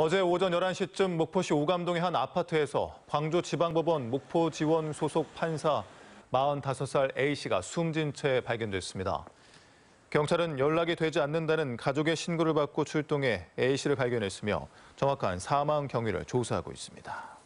어제 오전 11시쯤 목포시 오감동의 한 아파트에서 광주지방법원 목포지원 소속 판사 45살 A씨가 숨진 채 발견됐습니다. 경찰은 연락이 되지 않는다는 가족의 신고를 받고 출동해 A씨를 발견했으며 정확한 사망 경위를 조사하고 있습니다.